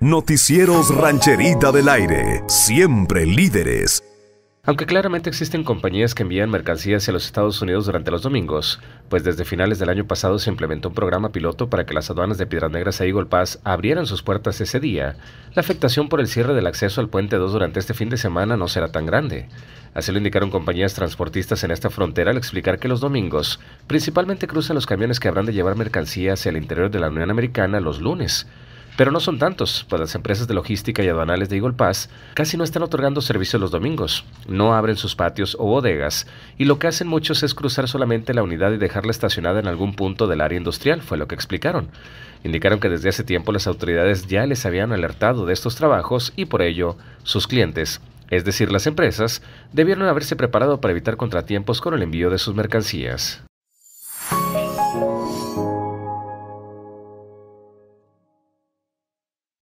Noticieros Rancherita del Aire, siempre líderes. Aunque claramente existen compañías que envían mercancías a los Estados Unidos durante los domingos, pues desde finales del año pasado se implementó un programa piloto para que las aduanas de Piedras Negras e Eagle Pass abrieran sus puertas ese día, la afectación por el cierre del acceso al puente 2 durante este fin de semana no será tan grande. Así lo indicaron compañías transportistas en esta frontera al explicar que los domingos principalmente cruzan los camiones que habrán de llevar mercancías hacia el interior de la Unión Americana los lunes, pero no son tantos, pues las empresas de logística y aduanales de Eagle Pass casi no están otorgando servicio los domingos, no abren sus patios o bodegas, y lo que hacen muchos es cruzar solamente la unidad y dejarla estacionada en algún punto del área industrial, fue lo que explicaron. Indicaron que desde hace tiempo las autoridades ya les habían alertado de estos trabajos y por ello sus clientes es decir, las empresas, debieron haberse preparado para evitar contratiempos con el envío de sus mercancías.